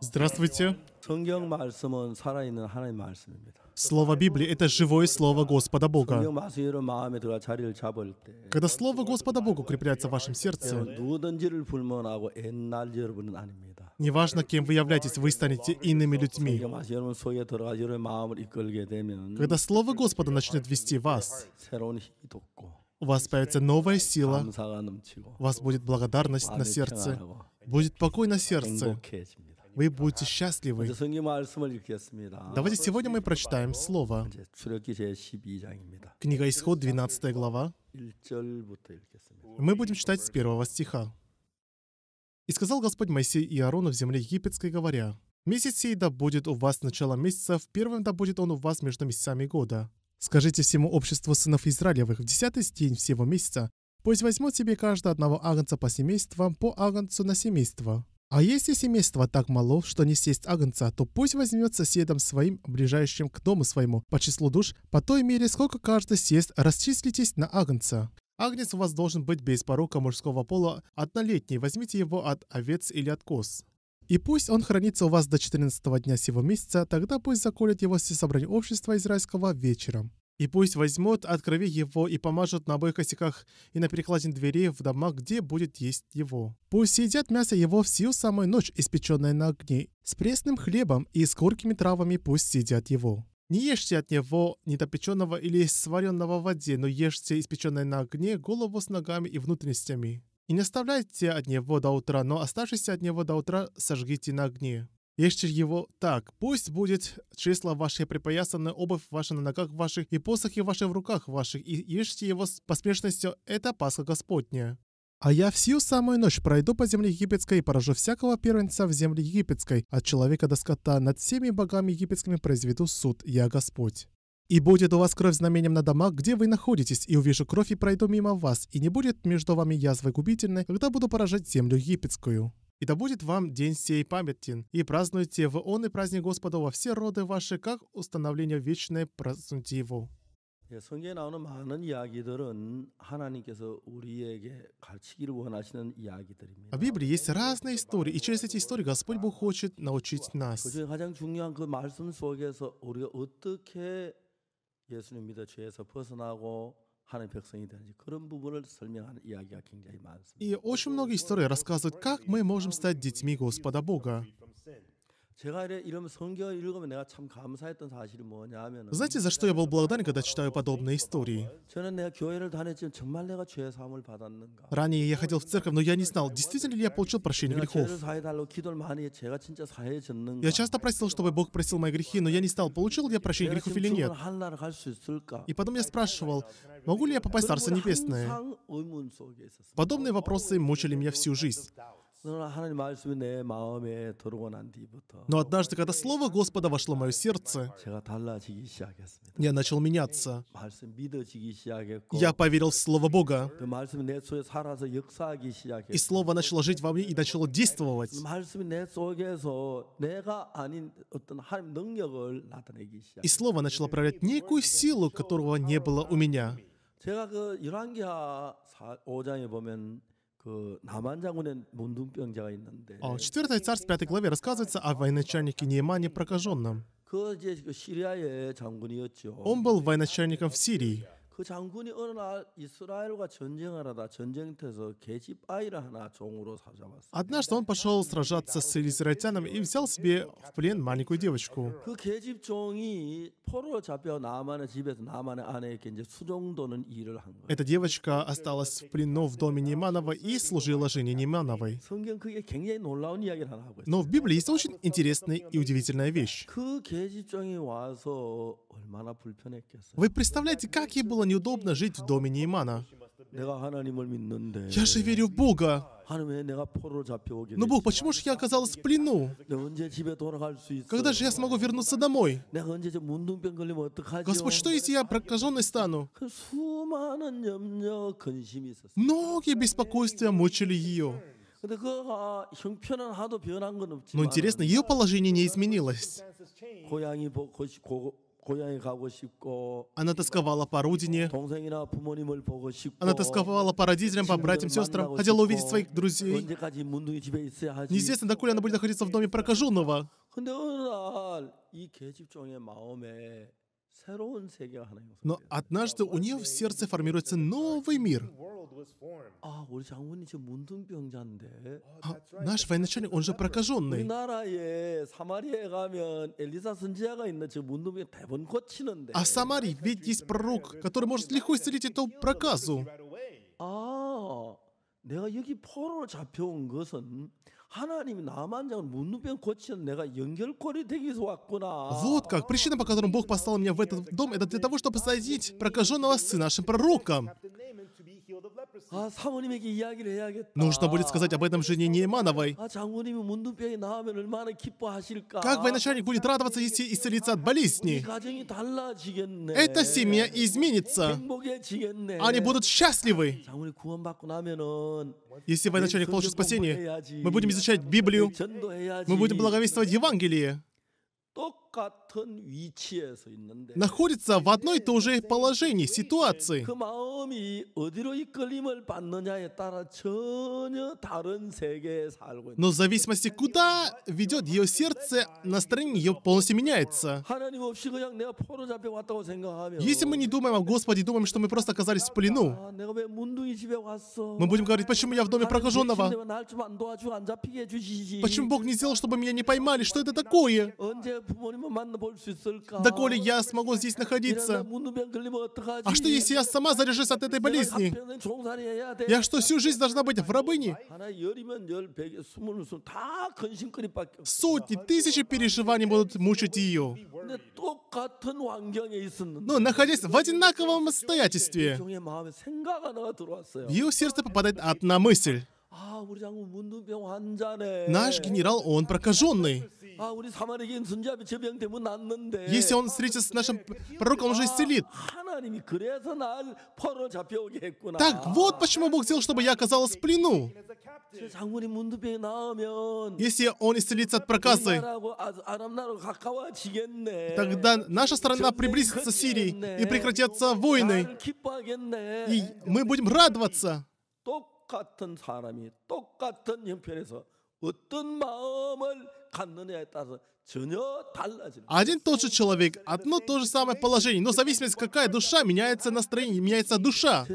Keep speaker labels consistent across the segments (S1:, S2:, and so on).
S1: Здравствуйте. Слово Библии — это живое слово Господа Бога. Когда слово Господа Бога укрепляется в вашем сердце, неважно, кем вы являетесь, вы станете иными людьми. Когда слово Господа начнет вести вас, у вас появится новая сила, у вас будет благодарность на сердце, будет покой на сердце. Вы будете счастливы.
S2: Давайте сегодня мы прочитаем Слово.
S1: Книга Исход, 12 глава. Мы будем читать с первого стиха. «И сказал Господь Моисей и Аарону в земле египетской, говоря, «Месяц сей да будет у вас начало месяца, в первом да будет он у вас между месяцами года. Скажите всему обществу сынов Израилевых, в десятый день всего месяца Пусть возьмут себе каждого одного агнца по семействам, по агнцу на семейство. А если семейство так мало, что не съесть агнца, то пусть возьмет соседом своим, ближайшим к дому своему, по числу душ, по той мере, сколько каждый съест, расчислитесь на агнца. Агнец у вас должен быть без порока мужского пола, однолетний, возьмите его от овец или от коз. И пусть он хранится у вас до 14 дня сего месяца, тогда пусть заколет его все собрание общества израильского вечером. И пусть возьмут от крови его и помажут на обоих косяках и на перекладине дверей в домах, где будет есть его. Пусть съедят мясо его всю самую ночь, испеченное на огне, с пресным хлебом и с горькими травами пусть съедят его. Не ешьте от него недопеченного или сваренного в воде, но ешьте испеченное на огне голову с ногами и внутренностями. И не оставляйте от него до утра, но оставшийся от него до утра сожгите на огне. Ешьте его так. Пусть будет числа ваши припоясаны, обувь ваша на ногах ваших, и посохи ваши в руках ваших, и ешьте его с посмешностью. это Пасха Господня. А я всю самую ночь пройду по земле египетской и поражу всякого первенца в земле египетской, от человека до скота, над всеми богами египетскими произведу суд, я Господь. И будет у вас кровь знамением на домах, где вы находитесь, и увижу кровь и пройду мимо вас, и не будет между вами язвы губительной, когда буду поражать землю египетскую. И да будет вам день сей памятен, и празднуйте в он и праздник Господа во все роды ваши, как установление вечное празднуйте его».
S2: 성경에 나오는 많은 이야기들은 하나님께서 우리에게 가르치기를 원하시는 이야기들입니다.
S1: А в Библии есть разные истории, и через эти истории Господь Бог хочет научить нас. 그중
S2: 가장 중요한 그 말씀 속에서 우리가 어떻게 예수님 믿어 죄에서 벗어나고
S1: и очень много историй рассказывают, как мы можем стать детьми Господа Бога.
S2: Знаете,
S1: за что я был благодарен, когда читаю подобные истории? Ранее я ходил в церковь, но я не знал, действительно ли я получил прощение грехов. Я часто просил, чтобы Бог простил мои грехи, но я не знал, получил ли я прощение грехов или нет. И потом я спрашивал, могу ли я попасть в Царство Небесное? Подобные вопросы мучили меня всю жизнь. Но однажды, когда Слово Господа вошло в мое сердце, я начал меняться. Я поверил в Слово Бога. И Слово начало жить во мне и начало действовать. И Слово начало проявлять некую силу, которого не было у меня.
S2: В
S1: 4 Царств 5 главе рассказывается о военачальнике Неймане прокаженном. Он был военачальником в Сирии.
S2: 그 장군이 어느 날 이스라엘과 전쟁하라다 전쟁터에서 계집 아이를 하나 종으로 사잡았어.
S1: Однажды он пошел сражаться с израильтянами и взял себе в плен маленькую девочку.
S2: 그 계집 종이 포로로 잡혀 나만의 집에서 나만의 아내에게 이제 수종도는 일을 한
S1: 거야. Эта девочка осталась в плену в доме Неманова и служила жене Немановой.
S2: 성경 그게 굉장히 놀라운 이야기를 하나 하고
S1: 있어. Но в Библии есть очень интересная и удивительная вещь.
S2: 그 계집 종이 와서 얼마나 불편했겠어.
S1: Вы представляете, как ей было неудобно жить в доме Неймана. Я же верю в Бога. Но
S2: Бог, почему же я оказалась
S1: в плену? Когда же я смогу вернуться домой? Господь, что если я прокаженной стану?
S2: Многие
S1: беспокойства мучили ее.
S2: Но интересно,
S1: ее положение не изменилось.
S2: Она тосковала по родине. Она тосковала по родителям, по братьям, сестрам. Хотела увидеть своих друзей.
S1: Неизвестно, доколе она будет находиться в доме прокаженного. Но однажды у нее в сердце формируется новый мир.
S2: А, наш военачальник,
S1: он же прокаженный. А в Самарии ведь есть пророк, который может легко исцелить эту проказу. 하나님이 나만장은 문둥병 고치는 내가 연결고리 되기서 왔구나. Вот как. Причина, по которой Бог послал меня в этот дом, это для того, чтобы посадить прокаженного сына нашим пророком.
S2: А Нужно будет сказать
S1: об этом жене Неймановой.
S2: А как военачальник
S1: будет радоваться, если исцелиться от болезни? Эта семья изменится. Они будут счастливы. Если военачальник получит спасение, мы будем изучать Библию,
S2: мы будем благовествовать
S1: Евангелие находится в одной и той же положении, ситуации. Но в зависимости, куда ведет ее сердце, настроение ее полностью меняется. Если мы не думаем о Господе, думаем, что мы просто оказались в плену, мы будем говорить, почему я в доме прокаженного? Почему Бог не сделал, чтобы меня не поймали? Что это такое? доколе я смогу здесь находиться? А что, если я сама заряжусь от этой болезни?
S2: Я что, всю жизнь
S1: должна быть в рабыне? Сотни, тысячи переживаний будут мучить ее.
S2: Но ну, находясь в
S1: одинаковом обстоятельстве,
S2: в
S1: ее сердце попадает одна мысль. Наш генерал, он прокаженный. Если он встретится с нашим
S2: пророком, он уже исцелит. Так вот
S1: почему Бог сделал, чтобы я оказалась в плену. Если он исцелится от проказы, тогда наша страна приблизится к Сирии и прекратятся войны. И мы будем радоваться.
S2: 똑같은 사람이 똑같은 형편에서 어떤 마음을 갖느냐에 따라서 전혀 달라지는
S1: Один тот человек, одно то же самое положение, но зависимость какая душа, меняется настроение, меняется душа.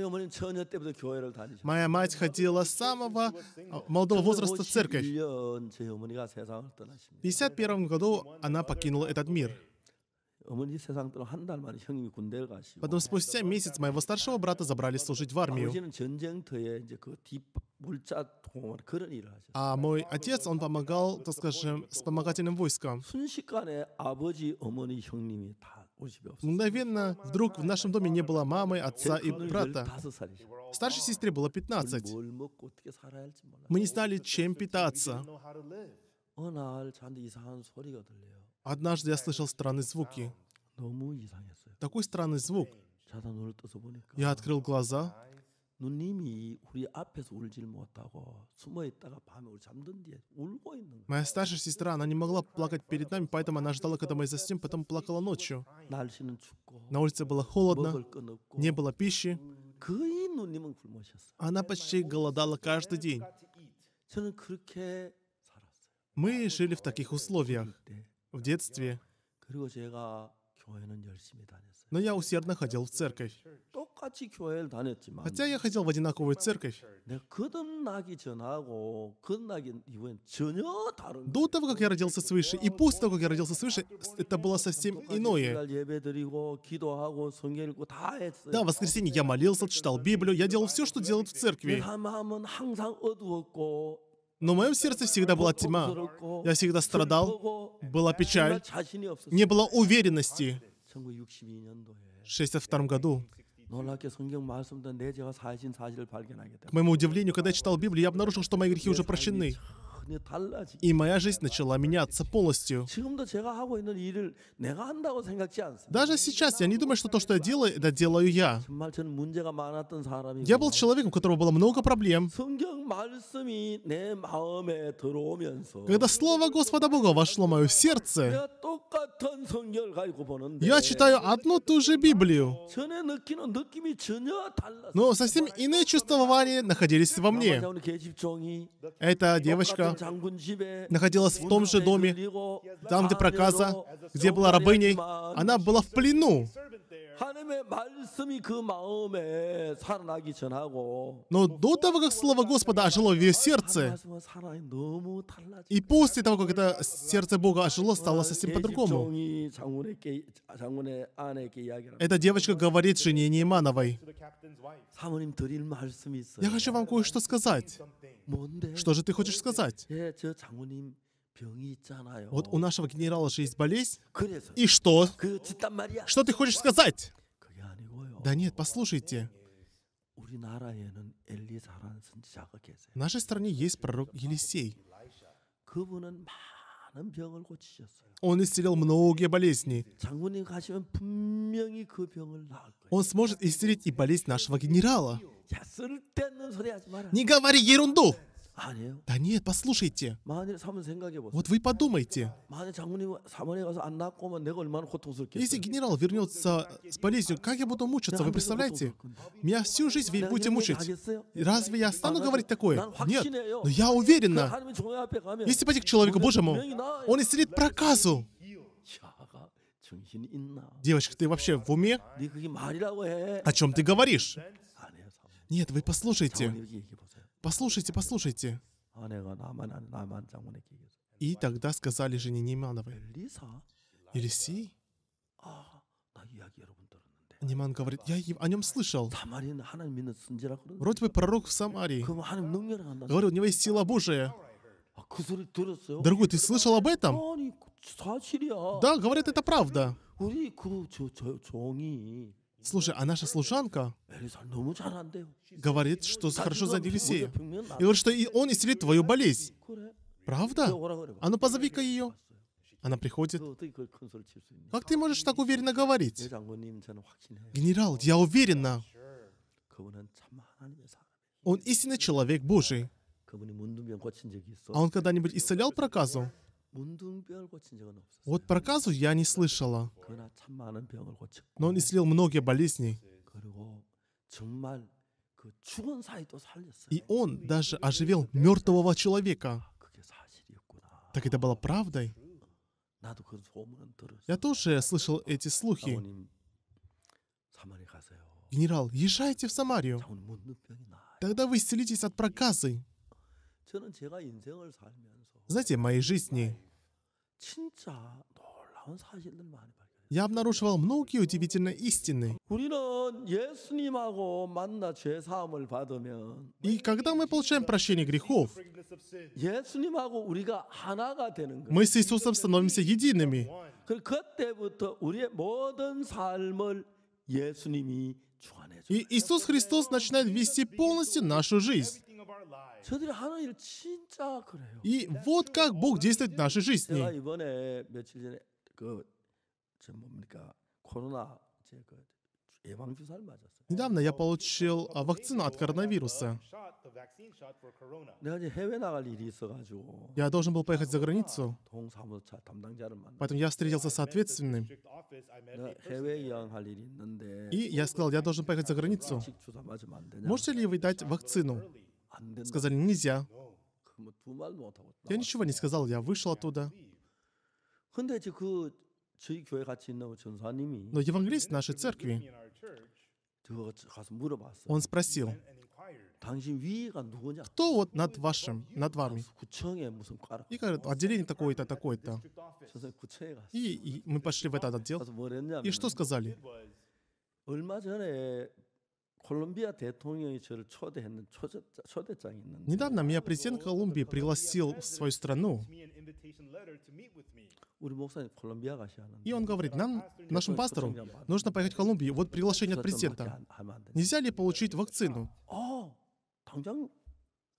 S1: Моя мать ходила с самого а, молодого возраста в церковь. В 51 году она покинула этот мир. Потом спустя месяц моего старшего брата забрали служить в армию. А мой отец, он помогал, так скажем, с вспомогательным войском. Мгновенно вдруг в нашем доме не было мамы, отца и брата. Старшей сестре было 15. Мы не знали, чем питаться. Однажды я слышал странные звуки. Такой странный звук. Я открыл глаза. Моя старшая сестра, она не могла плакать перед нами, поэтому она ждала, когда мы заснем, потом плакала ночью. На улице было холодно, не было пищи. Она почти голодала каждый день. Мы жили в таких условиях в детстве. Но я усердно ходил в церковь.
S2: Хотя я ходил в одинаковую церковь. До
S1: того, как я родился свыше, и после того, как я родился свыше, это было совсем иное. Да, в воскресенье я молился, читал Библию, я делал все, что делают в церкви. Но в моем сердце всегда была тьма. Я всегда страдал, была печаль, не было уверенности.
S2: В
S1: 62 году к моему удивлению, когда я читал Библию, я обнаружил, что мои грехи уже прощены. И моя жизнь начала меняться полностью. Даже сейчас я не думаю, что то, что я делаю, это делаю я.
S2: Я был
S1: человеком, у которого было много проблем. Когда Слово Господа Бога вошло в мое сердце,
S2: я читаю
S1: одну ту же Библию, но совсем иные чувствования находились во мне. Эта девочка находилась в том же доме, там, где проказа, где была рабыней. Она была в плену, 하나님의 말씀이 그 마음에 살아나기 전하고 Но до того, как Слово Господа ожило в ее сердце, и после того, как это сердце Бога ожило, стало совсем по-другому. Эта девочка говорит жене Неймановой, «Я хочу вам кое-что сказать».
S2: «Что же ты хочешь сказать?» Вот у
S1: нашего генерала же есть болезнь. И что? Что ты хочешь сказать? Да нет, послушайте. В нашей стране есть пророк Елисей. Он исцелил многие болезни. Он сможет исцелить и болезнь нашего генерала.
S2: Не говори ерунду!
S1: Да нет, послушайте.
S2: Вот
S1: вы подумайте.
S2: Если генерал
S1: вернется с болезнью, как я буду мучиться, вы представляете? Меня всю жизнь вы будете мучить. Разве я стану говорить такое? Нет, но я уверена.
S2: Если пойти к человеку Божьему,
S1: он исцелит проказу. Девочка, ты вообще в уме?
S2: О чем ты говоришь?
S1: Нет, вы послушайте. «Послушайте, послушайте!» И тогда сказали жене Неймановой, «Елисей?» Неман говорит, я о нем слышал.
S2: Вроде бы пророк в Самарии. Говорит, у него
S1: есть сила Божия.
S2: Дорогой, ты слышал об этом? Да,
S1: говорят, это правда. Слушай, а наша служанка говорит, что хорошо знает Елисея. А и говорит, что и он исцелит твою болезнь. Правда? А ну позови-ка ее. Она приходит. Ну, как ты можешь так уверенно говорить?
S2: Генерал, я уверена.
S1: Он истинный человек Божий. А он когда-нибудь исцелял проказу? Вот про Казу я не слышала. Но он исцелил многие болезни. И он даже оживил мертвого человека. Так это было правдой? Я тоже слышал эти слухи. Генерал, езжайте в Самарию. Тогда вы исцелитесь от проказы. Знаете, моей жизни я обнаруживал многие удивительные истины. И когда мы получаем прощение грехов, мы с Иисусом становимся едиными. И Иисус Христос начинает вести полностью нашу жизнь. И вот как Бог действует в нашей жизни. Недавно я получил а, вакцину от коронавируса. Я должен был поехать за границу,
S2: поэтому я встретился с ответственным. И я сказал, я должен поехать за границу. Можете ли вы
S1: дать вакцину?
S2: Сказали, нельзя. Ну.
S1: Я ничего не сказал, я вышел оттуда.
S2: Но евангелист нашей церкви, он спросил, кто
S1: вот над вашим, над вами? И говорит, отделение такое-то, такое-то. И, и мы пошли в этот отдел. И что сказали?
S2: Недавно
S1: меня президент Колумбии пригласил в свою страну. И он говорит, нам, нашему пастору, нужно поехать в Колумбию. Вот приглашение от президента. Нельзя ли получить вакцину?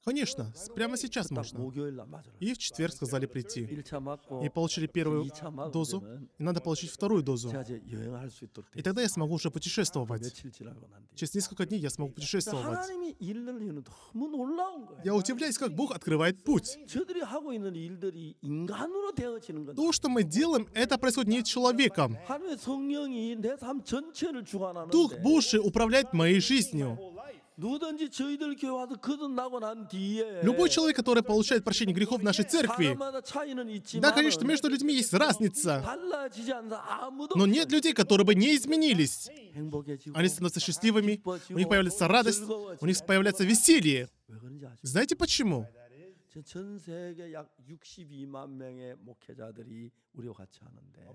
S1: Конечно, прямо сейчас можно. И в четверг сказали прийти. И получили первую дозу, и надо получить вторую дозу. И тогда я смогу уже путешествовать. Через несколько дней я смогу путешествовать. Я удивляюсь, как Бог открывает путь. То, что мы делаем, это происходит не человеком. Дух Божий управляет моей жизнью. Любой человек, который получает прощение грехов в нашей церкви,
S2: да, конечно, между людьми есть
S1: разница, но нет людей, которые бы не изменились. Они становятся счастливыми, у них появляется радость, у них появляется веселье. Знаете почему?
S2: 전 세계 약 62만 명의 목회자들이 우리와 같이 하는데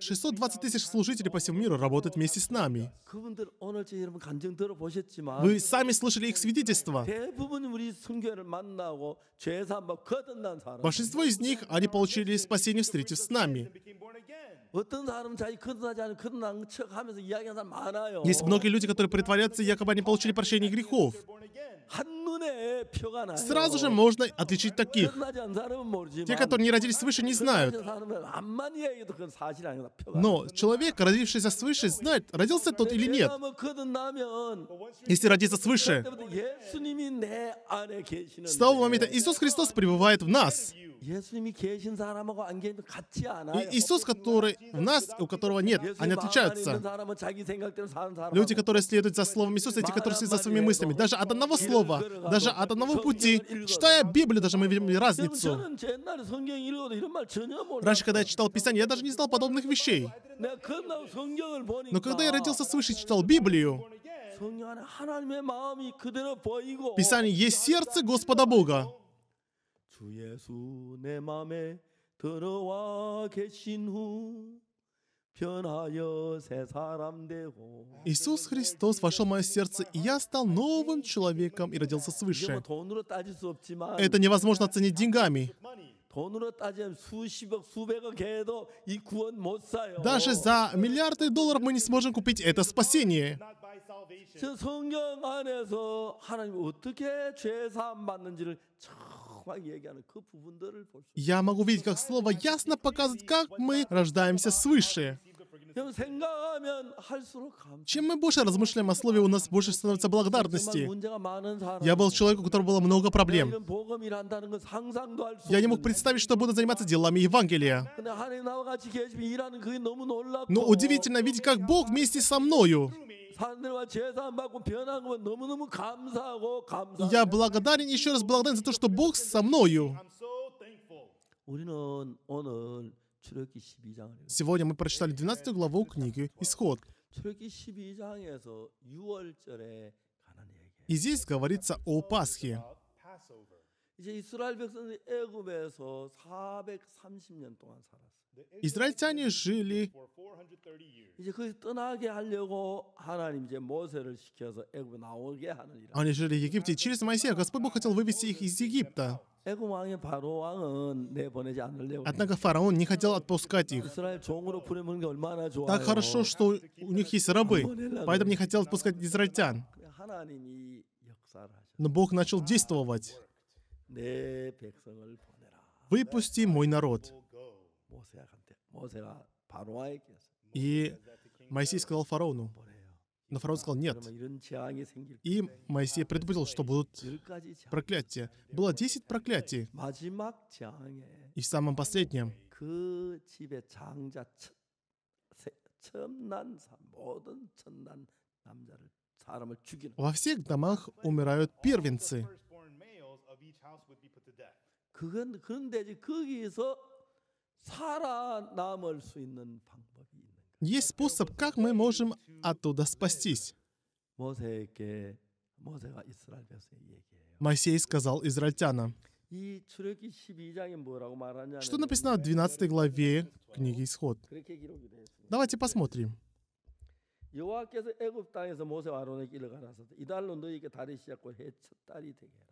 S1: 620 тысяч служителей по всему миру работают вместе с нами. Вы сами слышали их свидетельства. Большинство из них, они получили спасение, встретив с нами. Есть многие люди, которые притворятся, якобы они получили прощение грехов. Сразу же можно отличить тысяч таких. Те, которые не родились свыше, не знают. Но человек, родившийся свыше, знает, родился тот или нет. Если родиться свыше,
S2: с того момента Иисус
S1: Христос пребывает в нас.
S2: И Иисус,
S1: который в нас, у которого нет, они отличаются. Люди, которые следуют за словом Иисуса, эти, которые следуют за своими мыслями. Даже от одного слова, даже от одного пути, читая Библию, даже мы видим разницу. Раньше, когда я читал Писание, я даже не знал подобных вещей. Но когда я родился свыше и читал Библию, Писание есть сердце Господа Бога. Иисус Христос вошел в мое сердце, и я стал новым человеком и родился свыше.
S2: Это невозможно
S1: оценить деньгами.
S2: Даже за
S1: миллиарды долларов мы не сможем купить это спасение.
S2: 성경
S1: я могу видеть, как слово ясно показывает, как мы рождаемся свыше. Чем мы больше размышляем о слове, у нас больше становится благодарности. Я был человеком, у которого было много проблем. Я не мог представить, что буду заниматься делами Евангелия. Но удивительно видеть, как Бог вместе со мною. Я благодарен, еще раз благодарен за то, что Бог со мною. Сегодня мы прочитали 12 главу книги «Исход». И здесь говорится о Пасхе.
S2: 이스라엘 Израильтяне жили.
S1: Они жили в Египте. И через Моисея Господь Бог хотел вывести их из Египта.
S2: Однако
S1: фараон не хотел отпускать их.
S2: Так хорошо, что
S1: у них есть рабы, поэтому не хотел отпускать израильтян. Но Бог начал действовать. «Выпусти мой народ». И Моисей сказал фараону, но фараон сказал «нет». И Моисей предупредил, что будут проклятия. Было 10 проклятий. И в самом последнем во всех домах умирают первенцы beach house
S2: 그건 그런데 이제 살아남을 수 있는 방법이
S1: 있는 거예요. Есть способ, как мы можем оттуда спастись. 모세에게 모세가 이스라엘 백성에 얘기해요. Моисей сказал израильтянам. Что написано в 12 главе книги Исход? Давайте посмотрим.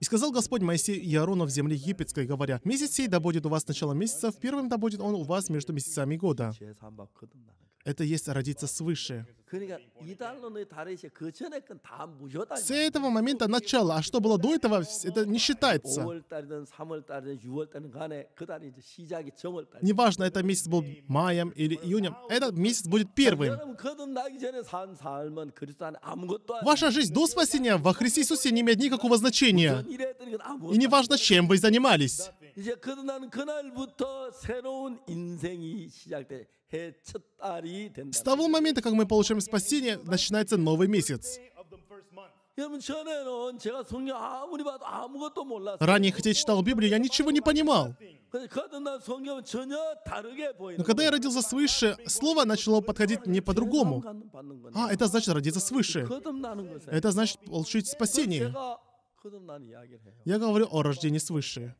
S1: И сказал Господь Моисею и Аарону в земле египетской, говоря, «Месяц сей да будет у вас начало месяца, в первым да будет он у вас между месяцами года». Это есть родиться свыше.
S2: С этого момента
S1: начало, а что было до этого, это не считается. Неважно, это месяц был маем или июнем, этот месяц будет первым. Ваша жизнь до спасения во Христе Иисусе не имеет никакого значения. И неважно, чем вы занимались. С того момента, как мы получаем спасение, начинается новый месяц.
S2: Ранее,
S1: хотя я читал Библию, я ничего не понимал. Но когда я родился свыше, слово начало подходить мне по-другому. А, это значит родиться свыше. Это значит получить спасение.
S2: Я говорю о рождении
S1: свыше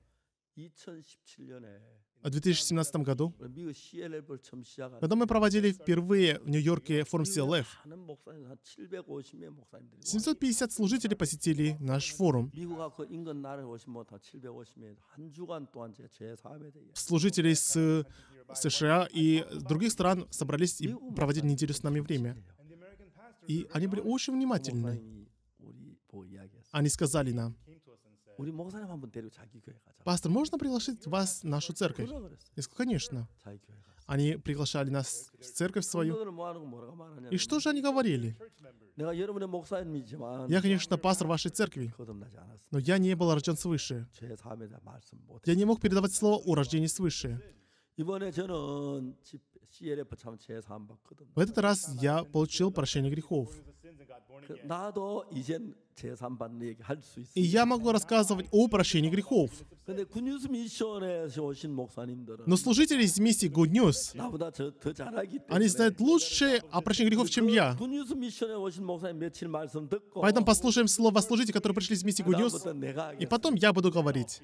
S1: в 2017 году,
S2: когда мы проводили
S1: впервые в Нью-Йорке форум CLF, 750 служителей посетили наш форум. Служители с США и других стран собрались и проводили неделю с нами время. И они были очень внимательны. Они сказали нам, Пастор, можно приглашить вас в нашу церковь? Я сказал, конечно. Они приглашали нас в церковь свою.
S2: И что же они говорили? Я, конечно,
S1: пастор вашей церкви, но я не был рожден свыше. Я не мог передавать слово о рождении свыше.
S2: В
S1: этот раз я получил прощение грехов. И я могу рассказывать о прощении грехов. Но служители из миссии Good News, они знают лучше о прощении грехов, чем я. Поэтому послушаем слово служителей, которые пришли из миссии Good News, и потом я буду говорить.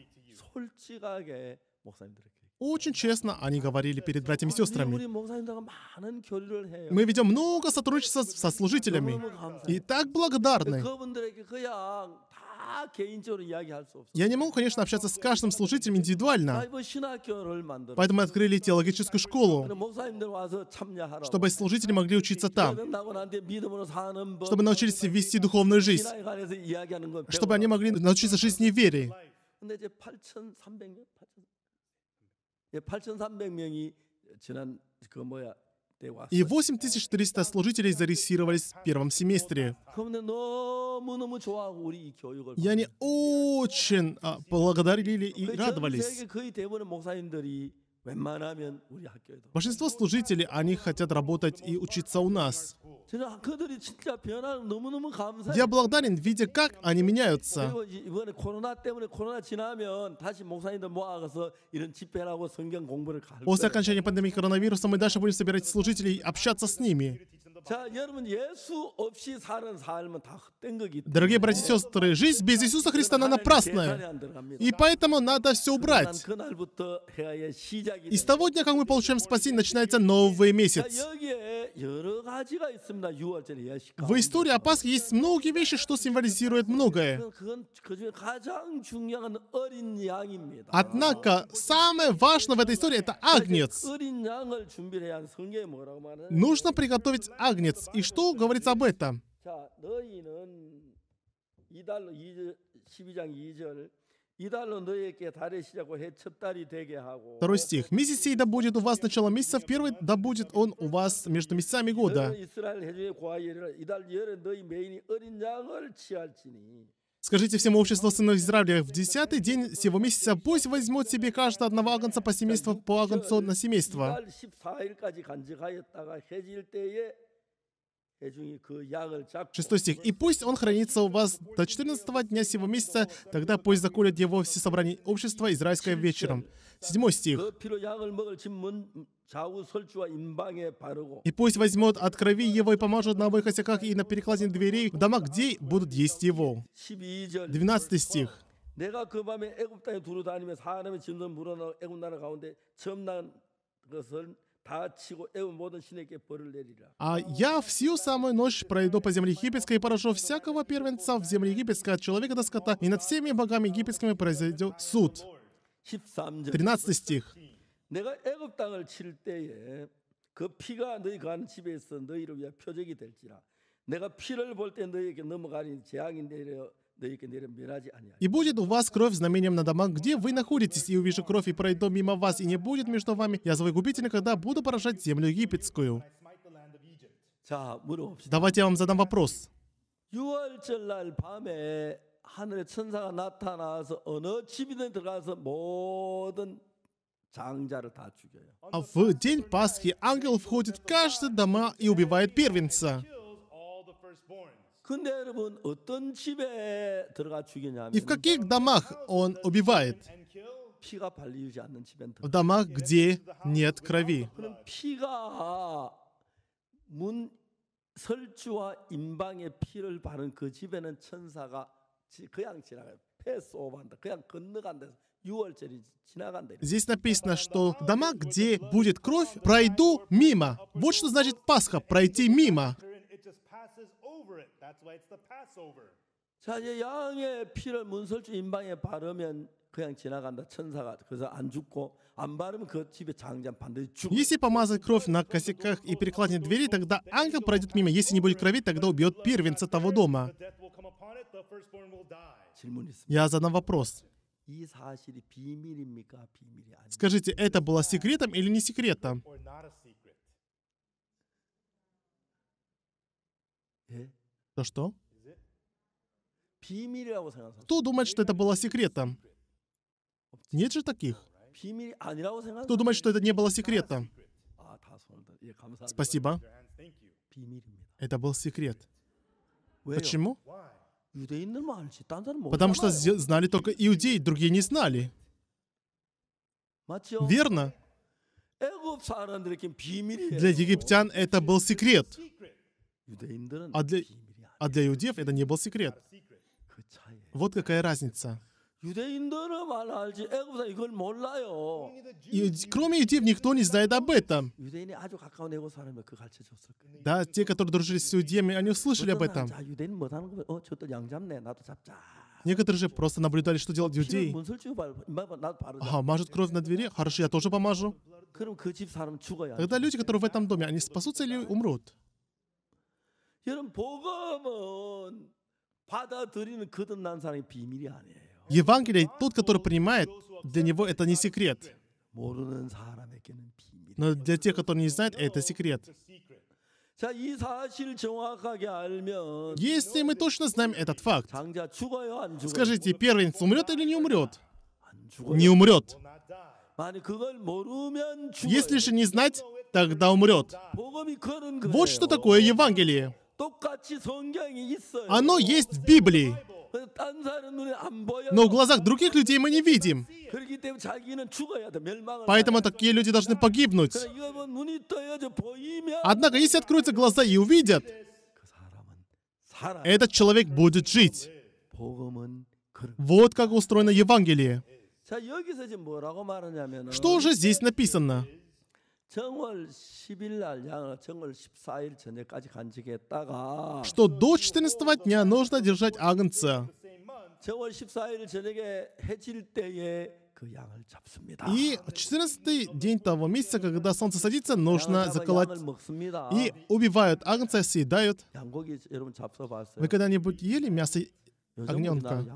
S1: Очень честно они говорили перед братьями и сестрами.
S2: Мы ведем много сотрудничества
S1: со служителями. И так благодарны. Я не могу, конечно, общаться с каждым служителем индивидуально.
S2: Поэтому мы открыли
S1: теологическую школу, чтобы служители могли учиться там,
S2: чтобы научились вести духовную жизнь,
S1: чтобы они могли научиться жизни в вере.
S2: И 8300
S1: служителей зарегистрировались в первом семестре. И они очень а, благодарили и радовались. Большинство служителей, они хотят работать и учиться у нас.
S2: Я
S1: благодарен, видя, как они меняются. После окончания пандемии коронавируса мы дальше будем собирать служителей и общаться с ними.
S2: Дорогие братья и сестры, жизнь без Иисуса Христа, она напрасная.
S1: И поэтому надо все убрать. И с того дня, как мы получаем спасение, начинается новый месяц. В истории о Пасхе есть многие вещи, что символизирует многое. Однако, самое важное в этой истории — это агнец. Нужно приготовить агнец. И что говорится об этом?
S2: Второй стих. «Месяц сей
S1: да будет у вас начало месяца, в первый да будет он у вас между месяцами года». Скажите всему обществу сынов Израиля, в десятый день всего месяца пусть возьмут себе каждого одного агнца по семейству, по агнцу на семейство шестой стих. «И пусть он хранится у вас до 14 дня сего месяца, тогда пусть заколят его все собрания общества израильское вечером». седьмой стих. «И пусть возьмет от крови его и поможет на обоих осяках и на перекладине дверей в домах, где будут есть его». двенадцатый стих. «내가 а я всю самую ночь пройду по земле египетской и поражу всякого первенца в земле египетской от человека до скота, и над всеми богами египетскими произойдет суд. 13 стих.
S2: 내가 피를 볼때 너희에게 넘어가니 재앙이 내려
S1: и будет у вас кровь знамением на домах, где вы находитесь, и увижу кровь, и пройду мимо вас, и не будет между вами. Я злой губитель, когда буду поражать землю египетскую. Давайте я вам задам вопрос. А в день Пасхи ангел входит в каждые дома и убивает первенца. И в каких домах он убивает? В домах, где нет крови.
S2: 설주와 임방의 피를 바른 그 집에는 천사가 그냥 지나가요. 패스 그냥 건너간다.
S1: Здесь написано, что дома, где будет кровь, пройду мимо. Вот что значит Пасха, пройти мимо. It just passes over it. That's why it's the Passover.
S2: 자 이제 양의 피를 문설주 인방에 바르면 그냥 지나간다 천사가 그래서 안 죽고 안 바르면 그 집에 장장 반드시
S1: 죽. Если помазать кровь на косяках и перекладине двери, тогда ангел пройдет мимо. Если не будет крови, тогда убьет первенца того дома. Я задам вопрос.
S2: Скажите, это было секретом или не секретом?
S1: То что? Кто думает, что это было секретом? Нет же таких.
S2: Кто думает, что это не
S1: было секретом? Спасибо. Это был секрет. Почему?
S2: Потому что знали
S1: только иудеи, другие не знали.
S2: Верно? Для египтян
S1: это был секрет. А для а для иудеев это не был секрет. Вот какая разница. И, кроме иудеев никто не знает об этом. Да, те, которые дружили с иудеями, они услышали об этом. Некоторые же просто наблюдали, что делают иудеи. Ага, мажут кровь на двери, хорошо, я тоже помажу.
S2: Тогда
S1: люди, которые в этом доме, они спасутся или умрут?
S2: 여러분 복음은 받아들이는 거듭난 사람의 비밀이 아니에요.
S1: Евангелие, тот, который принимает, для него это не секрет. Но для тех, кто не знает, это секрет. Если мы точно знаем этот факт, скажите, первенец умрет или не умрет? Не умрет. Если же не знать, тогда умрет. Вот что такое Евангелие. Оно есть в Библии. Но в глазах других людей мы не видим. Поэтому такие люди должны погибнуть. Однако, если откроются глаза и увидят, этот человек будет жить. Вот как устроено Евангелие.
S2: Что же здесь
S1: написано? что до 14 дня нужно держать агнца. И 14 день того месяца, когда солнце садится, нужно заколоть. И убивают агнца, съедают.
S2: Вы
S1: когда-нибудь ели мясо огненка?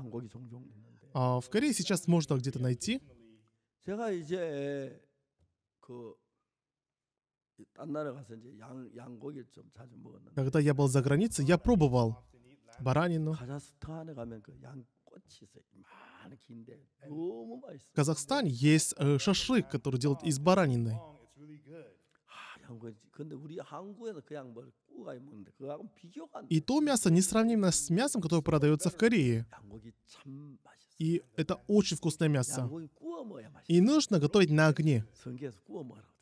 S1: А в Корее сейчас можно где-то найти. Когда я был за границей, я пробовал баранину.
S2: В
S1: Казахстане есть э, шашлык, который делают из баранины. И то мясо несравнимо с мясом, которое продается в Корее. И это очень вкусное мясо. И нужно готовить на огне.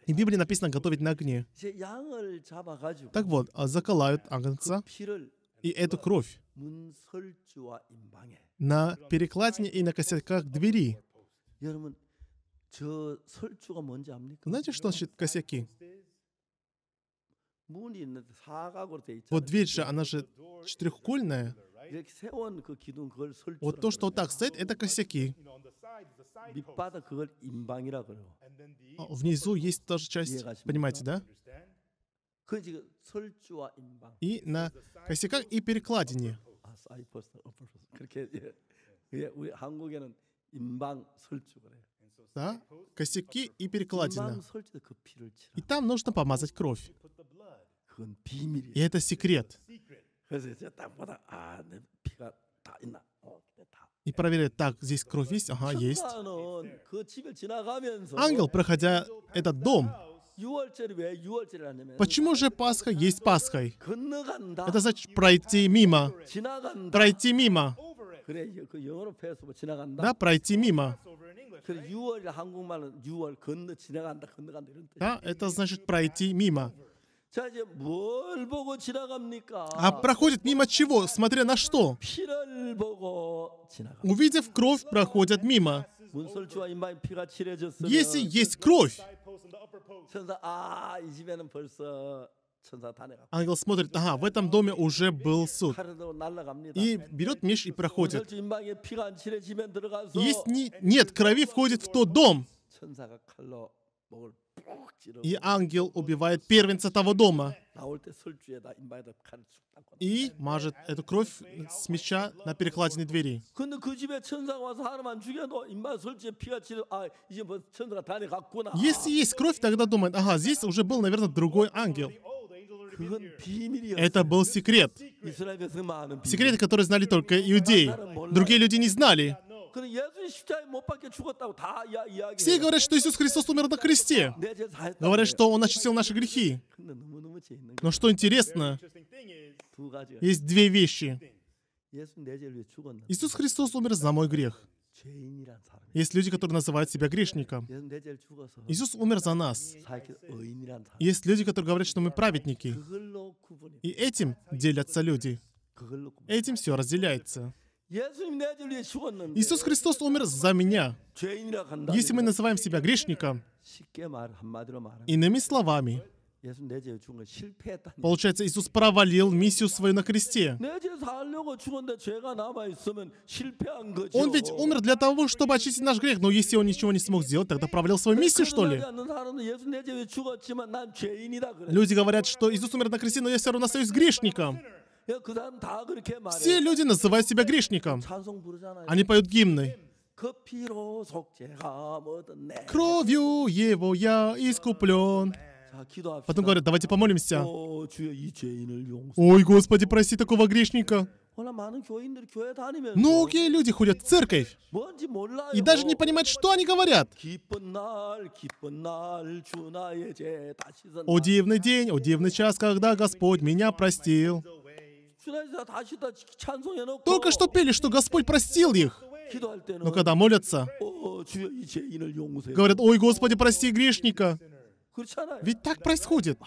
S1: И в Библии написано «готовить на огне». Так вот, а, заколают агнца, и эту кровь на перекладине и на косяках двери. Знаете, что значит косяки? Вот дверь же, она же четырехкольная.
S2: Вот то, что вот так стоит, это косяки.
S1: А внизу есть тоже часть, понимаете, да?
S2: И на косяках и перекладине. 그렇게
S1: да, косяки и перекладина. И там нужно помазать кровь. И это секрет. А, и проверяет, так, здесь кровь есть? Ага, есть.
S2: Ангел, проходя
S1: этот дом, Почему же Пасха есть Пасхой? Это значит пройти мимо. Пройти мимо.
S2: Да, пройти мимо.
S1: Да, это значит пройти мимо. А проходит мимо чего, смотря на что? Увидев кровь, проходят мимо.
S2: Если есть кровь,
S1: Ангел смотрит, ага, в этом доме уже был суд. И берет меч и проходит. Есть
S2: не, нет, крови входит в тот дом. И
S1: ангел убивает первенца того дома. И мажет эту кровь с меча на перекладине двери.
S2: А, Если есть кровь,
S1: тогда думает, ага, здесь уже был, наверное, другой ангел. Это был секрет. Секрет, который знали только иудеи. Другие люди не знали. Все говорят, что Иисус Христос умер на кресте. Говорят, что Он очистил наши грехи. Но что интересно,
S2: есть две вещи. Иисус Христос
S1: умер за мой грех.
S2: Есть люди, которые называют себя грешником. Иисус умер за нас. Есть
S1: люди, которые говорят, что мы праведники. И этим делятся люди. Этим все разделяется.
S2: Иисус Христос
S1: умер за меня. Если мы называем себя грешником, иными словами, Получается, Иисус провалил миссию свою на кресте. Он ведь умер для того, чтобы очистить наш грех, но если он ничего не смог сделать, тогда провалил свою миссию, что ли? Люди говорят, что Иисус умер на кресте, но я все равно остаюсь грешником.
S2: Все люди называют себя грешником. Они
S1: поют гимны. Кровью его я искуплен. Потом говорят, давайте помолимся.
S2: Ой,
S1: Господи, прости такого грешника.
S2: Многие
S1: люди ходят в церковь
S2: и даже не понимают, что они говорят. О дивный
S1: день, о дивный час, когда Господь меня простил.
S2: Только что пели,
S1: что Господь простил их. Но когда молятся, говорят, «Ой, Господи, прости грешника». Ведь так происходит.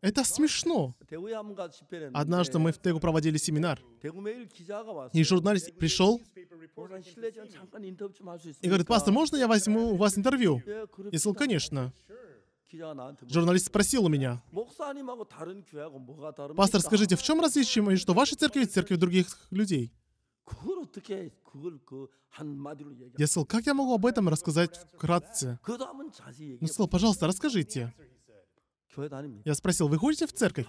S1: Это смешно. Однажды мы в Тегу проводили семинар,
S2: и журналист пришел и говорит, «Пастор, можно я возьму у вас интервью?» Я сказал, «Конечно». Журналист
S1: спросил у меня,
S2: «Пастор, скажите, в чем различие,
S1: между вашей церковью и церковью других людей?» Я сказал, как я могу об этом рассказать вкратце?
S2: Он сказал,
S1: пожалуйста, расскажите. Я спросил, вы ходите в церковь?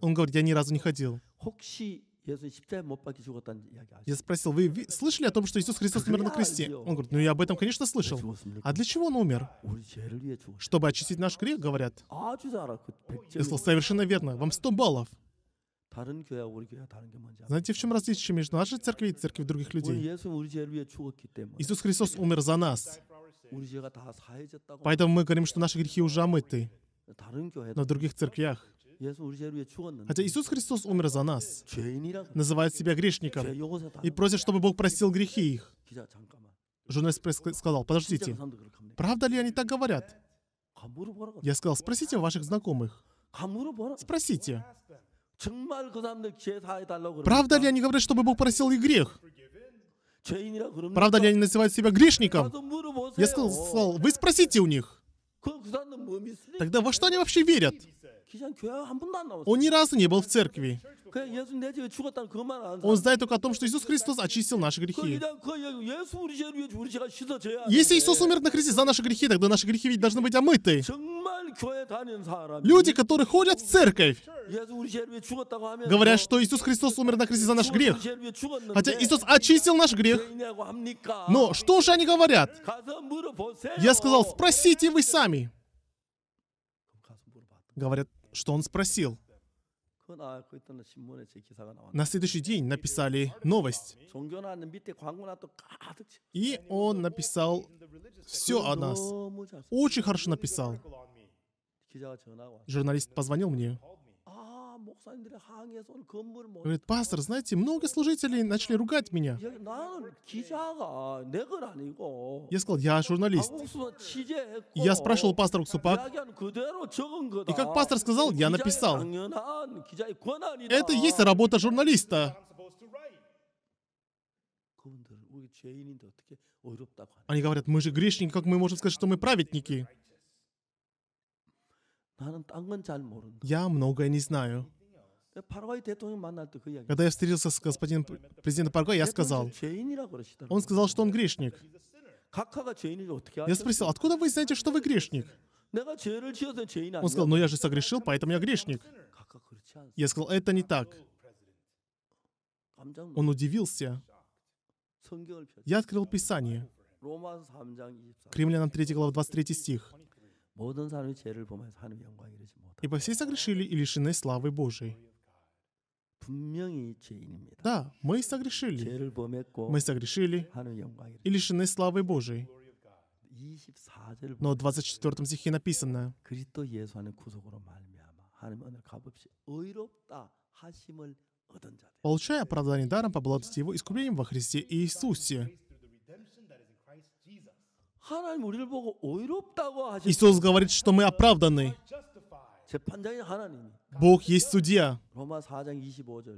S1: Он говорит, я ни разу не ходил. Я спросил, вы слышали о том, что Иисус Христос умер на кресте? Он говорит, ну я об этом, конечно, слышал. А для чего он умер? Чтобы очистить наш грех, говорят.
S2: Я сказал,
S1: совершенно верно, вам 100 баллов. Знаете, в чем различие между нашей церкви и церковью других людей?
S2: Иисус Христос умер за нас. Поэтому мы
S1: говорим, что наши грехи уже омыты.
S2: Но в других церквях
S1: Хотя Иисус Христос умер за нас, называет себя грешником и просит, чтобы Бог простил грехи их. Журналист сказал, подождите, правда ли они так говорят? Я сказал, спросите ваших знакомых. Спросите. Правда ли они говорят, чтобы Бог просил их грех? Правда ли они называют себя грешником? Я сказал, вы спросите у них. Тогда во что они вообще верят? Он ни разу не был в церкви. Он знает только о том, что Иисус Христос очистил наши грехи.
S2: Если Иисус умер на кресте за
S1: наши грехи, тогда наши грехи ведь должны быть омыты. Люди, которые ходят в церковь, говорят, что Иисус Христос умер на кресте за наш грех. Хотя Иисус очистил наш грех. Но что же они говорят? Я сказал, спросите вы сами. Говорят, что он спросил. На следующий день написали новость. И он написал все о нас. Очень хорошо написал. Журналист позвонил мне Говорит, пастор, знаете, много служителей начали ругать меня. Я сказал, я журналист. я спрашивал пастора Ксупак, и как пастор сказал, я написал. Это есть работа журналиста. Они говорят, мы же грешники, как мы можем сказать, что мы праведники? Я многое не знаю.
S2: Когда
S1: я встретился с господином президентом Парагвая, я сказал, он сказал, что он грешник. Я спросил, откуда вы знаете, что вы грешник? Он сказал, но «Ну, я же согрешил, поэтому я грешник. Я сказал, это не так.
S2: Он удивился.
S1: Я открыл Писание.
S2: Кремлянам 3
S1: глава 23 стих. Ибо все согрешили и лишены славы Божией. Да, мы согрешили.
S2: Мы согрешили
S1: и лишены славы Божией.
S2: Но в 24 стихе
S1: написано, «Получая оправдание даром по благодати Его искуплением во Христе Иисусе».
S2: Иисус говорит, что мы
S1: оправданы. Бог есть судья.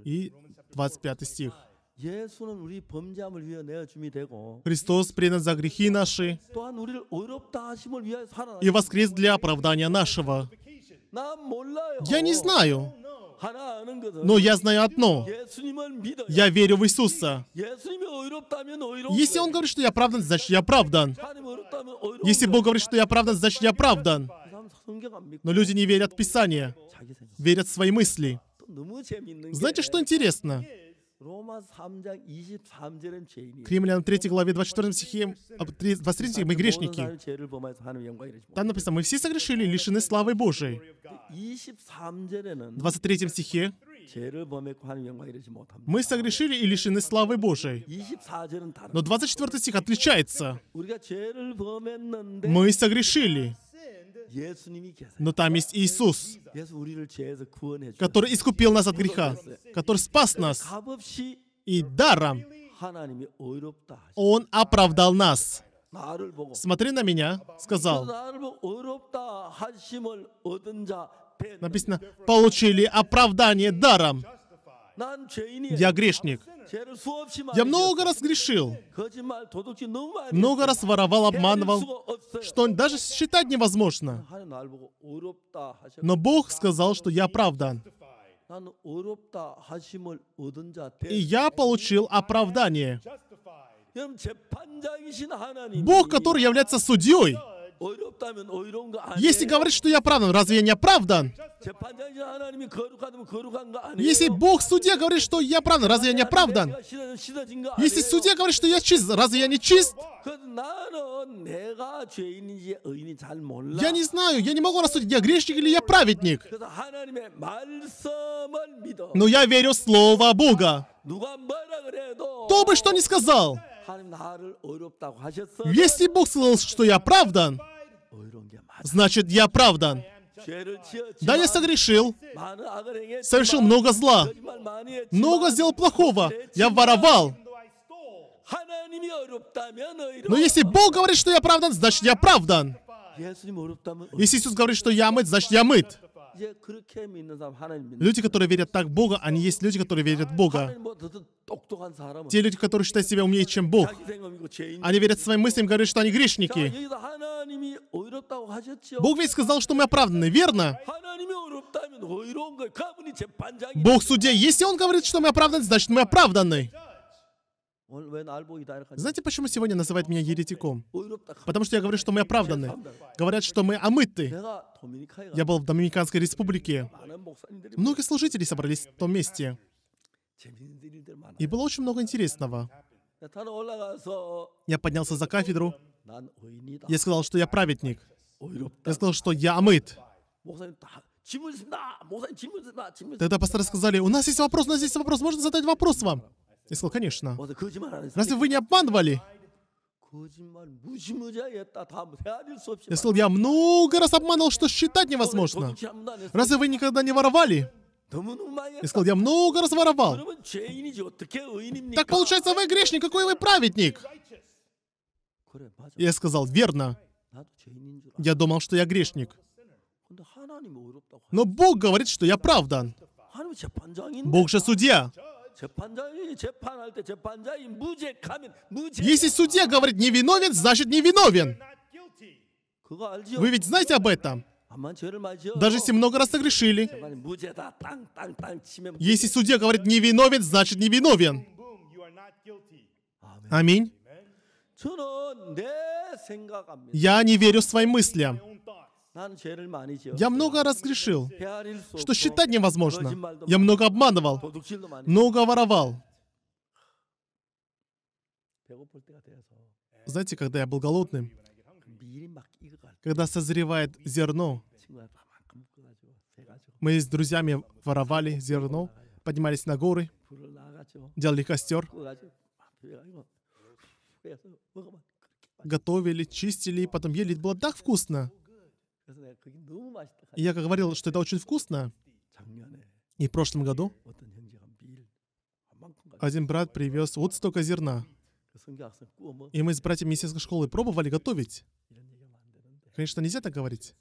S1: И 25 стих.
S2: Христос
S1: принят за грехи наши и воскрес для оправдания нашего. Я не знаю. Но я знаю одно. Я верю в Иисуса. Если Он говорит, что я оправдан, значит я оправдан. Если Бог говорит, что я оправдан, значит я оправдан. Но люди не верят в Писание, верят в свои мысли. Знаете, что интересно?
S2: К Римлянам
S1: 3 главе 24 стихе, 23 а стихе мы грешники. Там написано, мы все согрешили, лишены славы Божией. 23 стихе мы согрешили и лишены славы Божией. Но 24 стих отличается. Мы согрешили,
S2: но там есть Иисус, который искупил нас от греха, который спас нас.
S1: И даром Он оправдал нас. Смотри на меня, сказал написано, получили оправдание даром.
S2: Я грешник.
S1: Я много раз грешил. Много раз воровал, обманывал, что даже считать невозможно. Но Бог сказал, что я оправдан. И я получил оправдание. Бог, который является судьей, если говорить, что я правдан, разве я не оправдан? Если Бог суде говорит, что я правдан, разве я не оправдан? Если судья говорит, что я чист, разве я не чист? Я не знаю, я не могу рассудить, я грешник или я праведник. Но я верю в Слово Бога. Кто бы что ни сказал, если Бог сказал, что я оправдан, значит, я оправдан. Да, я согрешил, совершил много зла, много сделал плохого, я воровал. Но если Бог говорит, что я оправдан, значит, я оправдан.
S2: Если
S1: Иисус говорит, что я мыт, значит, я мыт. Люди, которые верят так в Бога, они есть люди, которые верят в Бога. Те люди, которые считают себя умнее, чем Бог, они верят своим мыслям, говорят, что они грешники. Бог ведь сказал, что мы оправданы, верно? Бог судья. Если Он говорит, что мы оправданы, значит, мы оправданы. Знаете, почему сегодня называют меня еретиком? Потому что я говорю, что мы оправданы. Говорят, что мы омыты. Я был в Доминиканской республике. Многие служители собрались в том месте. И было очень много интересного. Я поднялся за кафедру. Я сказал, что я праведник. Я сказал, что я омыт.
S2: Тогда пасторы сказали,
S1: у нас есть вопрос, у нас есть вопрос, можно задать вопрос вам? Я сказал, конечно. Разве вы не обманывали? Я сказал, я много раз обманывал, что считать невозможно. Разве вы никогда не воровали? Ну, я сказал, я много раз воровал. Так получается, вы грешник, какой вы праведник? Я сказал, верно. Я думал, что я грешник. Но Бог говорит, что я правдан.
S2: Бог же судья. Если
S1: судья говорит «невиновен», значит «невиновен».
S2: Вы ведь знаете об этом?
S1: Даже если много раз согрешили. Если судья говорит «невиновен», значит «невиновен». Аминь. Я не верю своим мыслям. Я много разгрешил, что считать невозможно. Я много обманывал, много воровал. Знаете, когда я был голодным, когда созревает зерно, мы с друзьями воровали зерно, поднимались на горы, делали костер, готовили, чистили, и потом ели. было так вкусно. И я говорил, что это очень вкусно. И в прошлом году один брат привез вот столько зерна. И мы с братьями из школы пробовали готовить. Конечно, нельзя так говорить.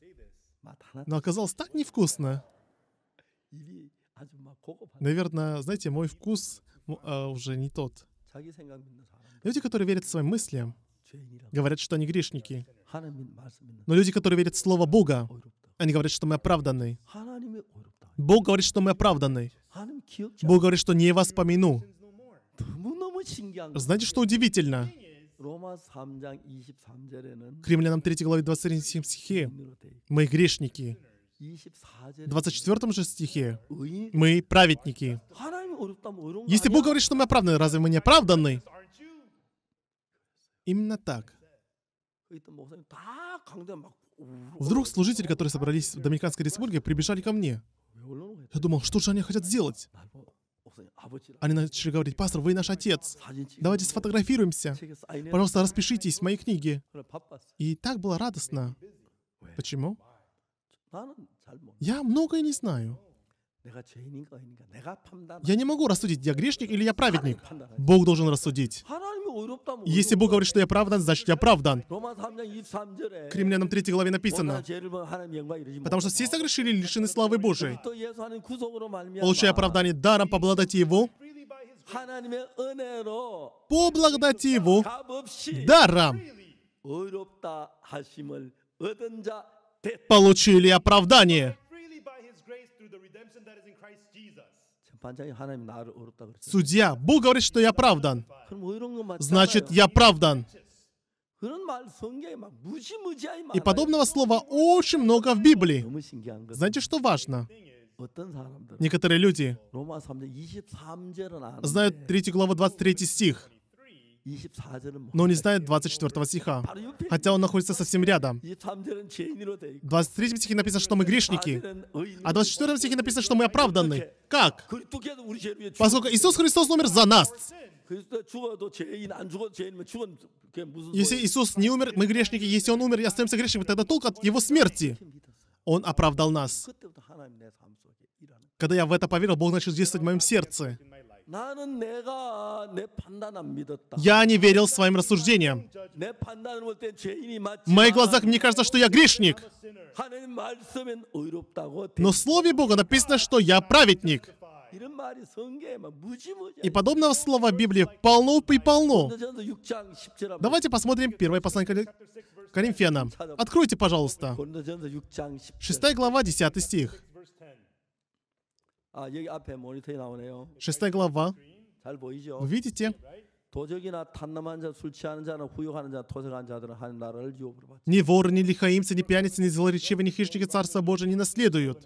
S1: Но оказалось так невкусно. Наверное, знаете, мой вкус а, уже не тот. Люди, которые верят своим мыслям, говорят, что они грешники. Но люди, которые верят в Слово Бога, они говорят, что мы оправданы. Бог говорит, что мы оправданы. Бог говорит, что не вас помяну. Знаете, что удивительно? К римлянам 3 главе 27 стихе «Мы грешники».
S2: В 24
S1: же стихе «Мы праведники». Если Бог говорит, что мы оправданы, разве мы не оправданы? Именно так. Вдруг служители, которые собрались в Доминиканской республике, прибежали ко мне. Я думал, что же они хотят сделать? Они начали говорить, пастор, вы наш отец. Давайте сфотографируемся. Пожалуйста, распишитесь в моей книге. И так было радостно. Почему? Я многое не знаю.
S2: Я не могу рассудить,
S1: я грешник или я праведник. Бог должен рассудить. Если Бог говорит, что я правдан, значит я правдан. К римлянам 3 главе написано, потому что все согрешили лишены славы Божией. Получая оправдание даром по благодати Его, по благодати Его, даром, получили оправдание. Судья, Бог говорит, что я правдан. Значит, я правдан. И подобного слова очень много в Библии. Знаете, что важно?
S2: Некоторые люди знают
S1: 3 глава 23 стих но не знает 24 стиха, хотя он находится совсем рядом. В 23 стихе написано, что мы грешники, а в 24 стихе написано, что мы оправданы. Как? Поскольку Иисус Христос умер за нас. А Если Иисус не умер, мы грешники. Если Он умер и остаемся грешниками, тогда толк от Его смерти. Он оправдал нас. Когда я в это поверил, Бог начал действовать в моем сердце. Я не верил своим рассуждениям. В моих глазах мне кажется, что я грешник. Но в Слове Бога написано, что я праведник. И подобного слова в Библии полно и полно. Давайте посмотрим первое послание Коринфянам. Откройте, пожалуйста. 6 глава, 10 стих. Шестая глава.
S2: 잘 Видите?
S1: Ни вор, ни лихаимцы, ни пьяницы, ни злоречивы, ни хищники Царства Божия не наследуют.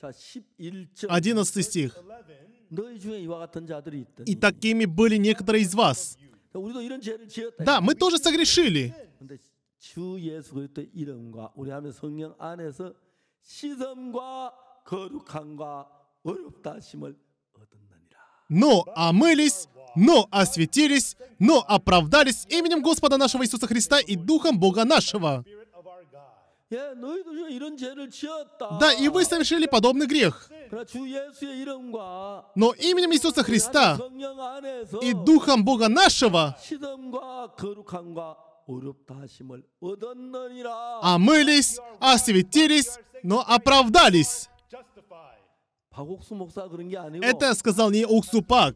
S2: 11 стих. «И такими
S1: были некоторые из вас».
S2: Да, мы тоже согрешили. 주 예수 그리스도의 이름과
S1: но омылись, но осветились, но оправдались именем Господа нашего Иисуса Христа и Духом Бога нашего. Да, и вы совершили подобный грех. Но именем Иисуса Христа и Духом Бога нашего омылись, осветились, но оправдались. Это сказал не Уксу Пак.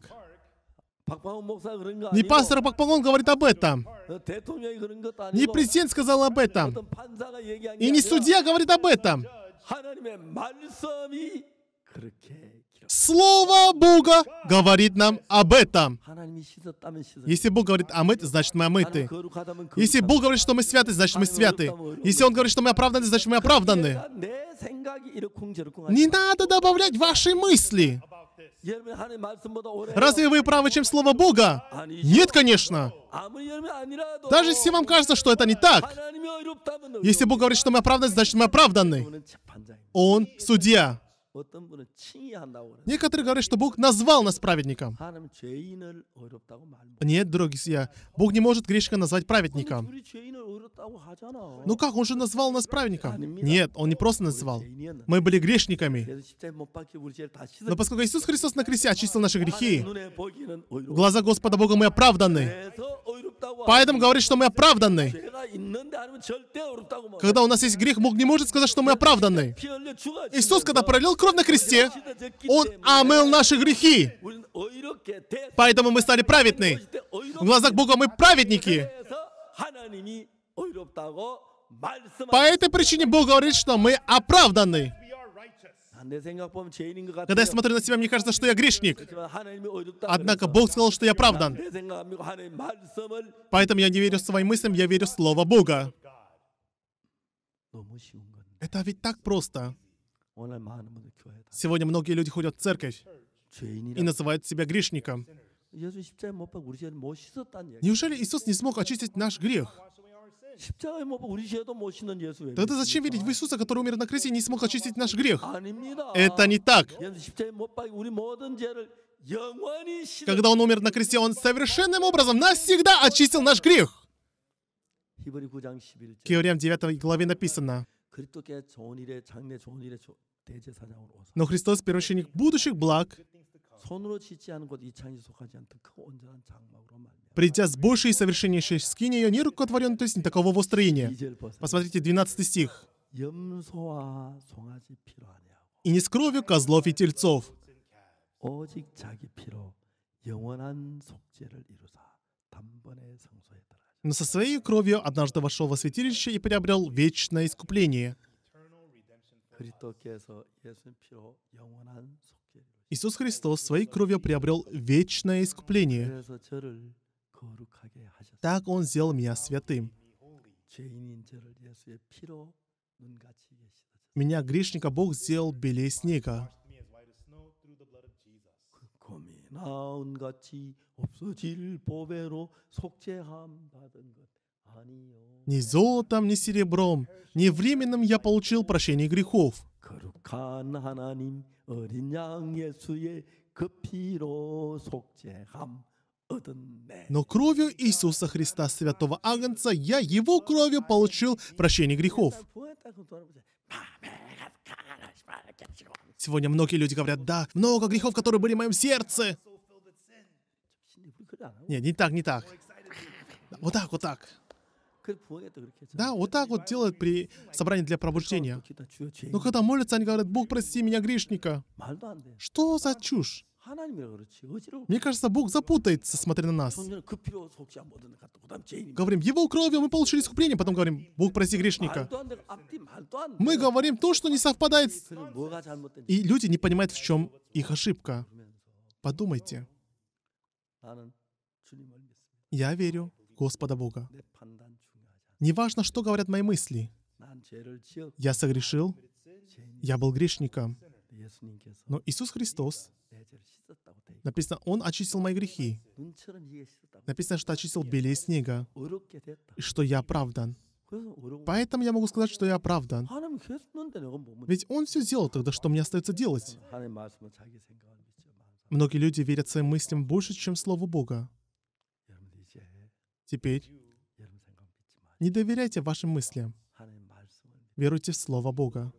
S1: Не пастор Пакпагон говорит об этом. Э, не президент сказал об этом. И не судья говорит об этом. Слово Бога говорит нам об этом. Если Бог говорит «амыт», значит мы омыты. А если Бог говорит, что мы святы, значит мы святы. Если Он говорит, что мы оправданы, значит мы оправданы. Не надо добавлять ваши мысли. Разве вы правы, чем Слово Бога? Нет, конечно. Даже если вам кажется, что это не так. Если Бог говорит, что мы оправданы, значит мы оправданы. Он судья. Некоторые говорят, что Бог назвал нас праведником. Нет, друзья, Бог не может грешника назвать праведником. Ну как, Он же назвал нас праведником? Нет, Он не просто назвал. Мы были грешниками. Но поскольку Иисус Христос на кресте очистил наши грехи, глаза Господа Бога мы оправданы. Поэтому говорит, что мы оправданы. Когда у нас есть грех, Бог не может сказать, что мы оправданы. Иисус, когда пролил кровь на кресте, Он омыл наши грехи. Поэтому мы стали праведны. В глазах Бога мы праведники. А? По этой причине Бог говорит, что мы оправданы.
S2: А Когда я смотрю на
S1: себя, мне кажется, что я грешник.
S2: Однако Бог сказал, что я правдан.
S1: Поэтому я не верю своим мыслям, я верю в Слово Бога. Ну, Это ведь так просто. Сегодня многие люди ходят в церковь и называют себя грешником.
S2: Неужели Иисус не смог
S1: очистить наш грех? Тогда зачем верить в Иисуса, который умер на кресте и не смог очистить наш грех? Это не так. Когда Он умер на кресте, Он совершенным образом навсегда очистил наш грех.
S2: К
S1: Евреям 9 главе написано, «Но Христос, первосвященник будущих благ, Придя с большей и совершеннейшей скини, ее не рукотворен, то есть не такого устроения. Посмотрите, 12 стих. «И не с кровью козлов и тельцов, но со своей кровью однажды вошел во святилище и приобрел вечное искупление. Иисус Христос своей кровью приобрел вечное искупление. Так Он сделал меня святым. Меня, грешника, Бог сделал белесника. Ни золотом, ни серебром, ни временным я получил прощение грехов. 거룩한 하나님 어린 양 예수의 그 피로
S2: 속죄함
S1: Но кровью Иисуса Христа, святого Агнца, я его кровью получил прощение грехов. Сегодня многие люди говорят, да, много грехов, которые были в моем сердце. Нет, не так, не так. Вот так, вот так.
S2: Да, вот так вот делают
S1: при собрании для пробуждения. Но ну, когда молятся, они говорят, Бог, прости меня, грешника. Что за чушь? Мне кажется, Бог запутается, смотря на нас. Говорим, Его кровью мы получили искупление, потом говорим, Бог прости грешника. А мы говорим то, что не совпадает. И люди не понимают, в чем их ошибка. Подумайте. Я верю в Господа Бога. Неважно, что говорят мои мысли. Я согрешил, я был грешником. Но Иисус Христос, написано, Он очистил мои грехи. Написано, что очистил белее снега, и что я оправдан. Поэтому я могу сказать, что я оправдан. Ведь Он все сделал тогда, что мне остается делать. Многие люди верят своим мыслям больше, чем Слову Бога. Теперь не доверяйте вашим мыслям. Веруйте в Слово Бога.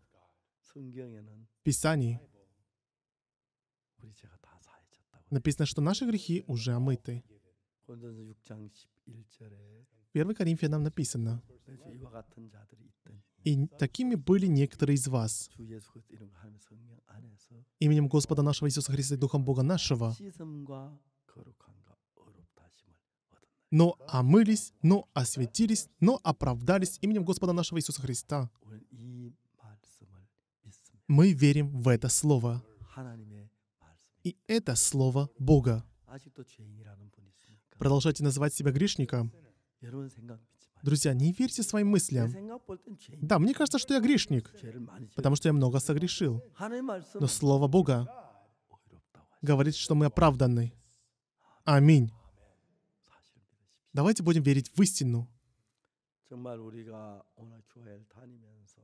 S2: В Писании
S1: написано, что наши грехи уже омыты. 1 Коринфянам написано, «И такими были некоторые из вас, именем Господа нашего Иисуса Христа и Духом Бога нашего, но омылись, но осветились, но оправдались именем Господа нашего Иисуса Христа. Мы верим в это Слово. И это Слово Бога. Продолжайте называть себя грешником. Друзья, не верьте своим мыслям. Да, мне кажется, что я грешник, потому что я много согрешил. Но Слово Бога говорит, что мы оправданы. Аминь. Давайте будем верить в истину.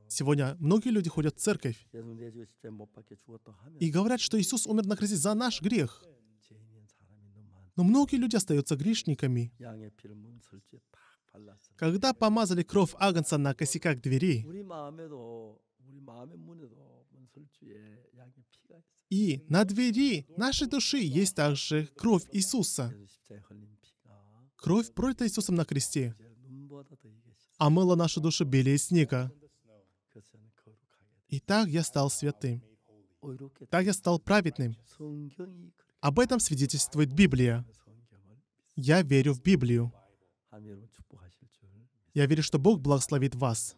S1: Сегодня многие люди ходят в церковь и говорят, что Иисус умер на кресте за наш грех. Но многие люди остаются грешниками. Когда помазали кровь Агнца на косяках двери, и на двери нашей души есть также кровь Иисуса кровь, пролита Иисусом на кресте, омыла а нашу душу белее снега. И так я стал святым.
S2: Так я стал праведным.
S1: Об этом свидетельствует Библия. Я верю в Библию. Я верю, что Бог благословит вас.